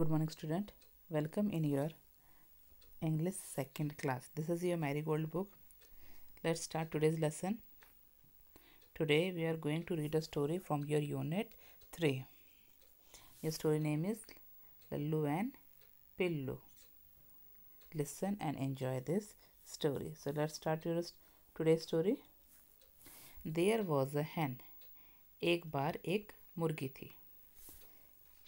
good morning student welcome in your english second class this is your marigold book let's start today's lesson today we are going to read a story from your unit 3 your story name is Lallu and Pillu listen and enjoy this story so let's start your today's story there was a hen ek bar ek murgi thi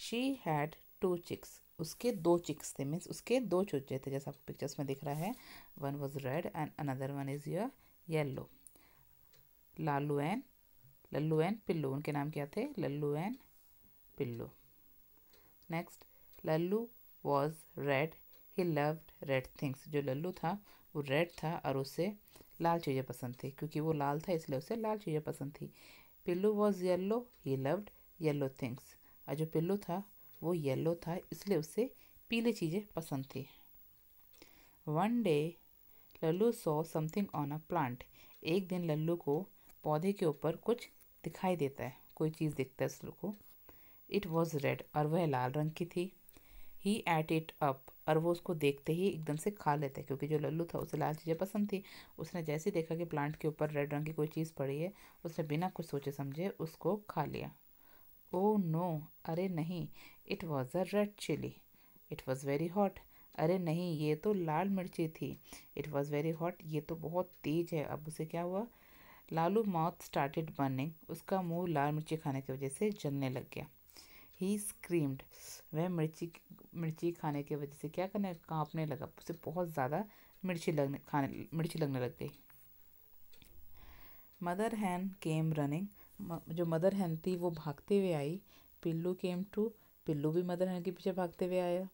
she had two chicks उसके दो chicks थे means उसके दो चूचे थे जैसा आपको pictures में दिख रहा है one was red and another one is your yellow Lalu and Lallu and Pillu उनके नाम क्या थे Lallu and Pillu next Lallu was red he loved red things जो लल्लू था वो रेड था और उसे लाल चीज़ें पसंद थी क्योंकि वो लाल था इसलिए उसे लाल चीज़ें पसंद थी Pillu was yellow he loved yellow things और जो पिल्लू था वो येलो था इसलिए उसे पीले चीज़ें पसंद थी one day Lallu saw something on a plant एक दिन लल्लू को पौधे के ऊपर कुछ दिखाई देता है कोई चीज़ दिखता है उसको को इट वॉज रेड और वह लाल रंग की थी ही एट इट अप और वो उसको देखते ही एकदम से खा लेते हैं क्योंकि जो लल्लू था उसे लाल चीज़ें पसंद थी उसने जैसे देखा कि प्लांट के ऊपर रेड रंग की कोई चीज़ पड़ी है उसने बिना कुछ सोचे समझे उसको खा लिया ओ oh नो अरे नहीं it was a red chilli it was very hot अरे नहीं ये तो लाल मिर्ची थी इट वॉज़ वेरी हॉट ये तो बहुत तेज़ है अब उसे क्या हुआ लालू माउथ स्टार्टेड बर्निंग उसका मुंह लाल मिर्ची खाने की वजह से जलने लग गया ही स्क्रीम्ड वह मिर्ची मिर्ची खाने की वजह से क्या करने काँपने लगा उसे बहुत ज़्यादा मिर्ची लगने खाने मिर्ची लगने लग गई मदर हैन केम रनिंग जो मदर हैन थी वो भागते हुए आई पिल्लू केम टू पिल्लू भी मदर हैन के पीछे भागते हुए आया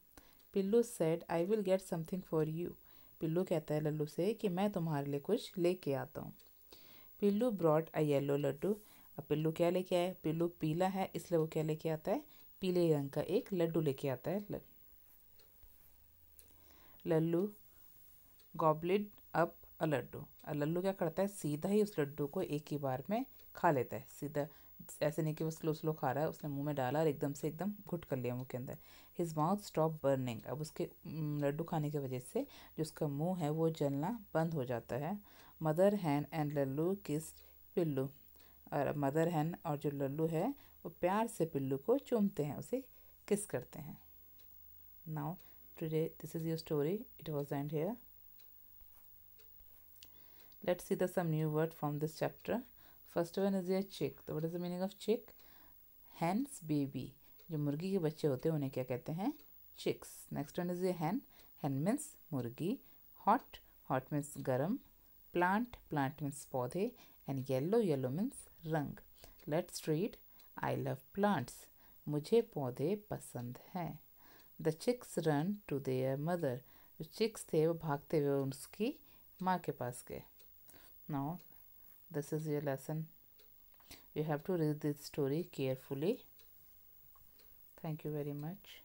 Pillu said I will get something for you Pillu कहता है लल्लू से कि मैं तुम्हारे लिए कुछ लेके आता हूँ पिल्लू ब्रॉड अ येलो लड्डू अब पिल्लू क्या लेके आया पिल्लू पीला है इसलिए वो क्या लेके आता है पीले रंग का एक लड्डू लेके आता है Lallu gobbled up a laddu Lallu क्या करता है सीधा ही उस लड्डू को एक ही बार में खा लेता है सीधा ऐसे नहीं कि वो स्लो स्लो खा रहा है उसने मुंह में डाला और एकदम से एकदम घुट कर लिया मुंह के अंदर हिज माउथ स्टॉप बर्निंग अब उसके लड्डू खाने की वजह से जो उसका मुंह है वो जलना बंद हो जाता है मदर हैन एंड लल्लू किस पिल्लू और मदर हैन और जो लल्लू है वो प्यार से पिल्लू को चूमते हैं उसे किस करते हैं now today this is your story it was and here let see the some new word from this chapter first one is a chick तो what is the meaning of chick hen's baby जो मुर्गी के बच्चे होते हैं उन्हें क्या कहते हैं chicks next one is a hen hen means मुर्गी हॉट हॉट मीन्स गर्म प्लांट प्लांट मीन्स पौधे एंड येल्लो येलो मीन्स रंग let's read I love plants मुझे पौधे पसंद हैं the chicks run to their mother जो चिक्स थे वो भागते हुए उसकी माँ के पास गए now this is your lesson you have to read this story carefully thank you very much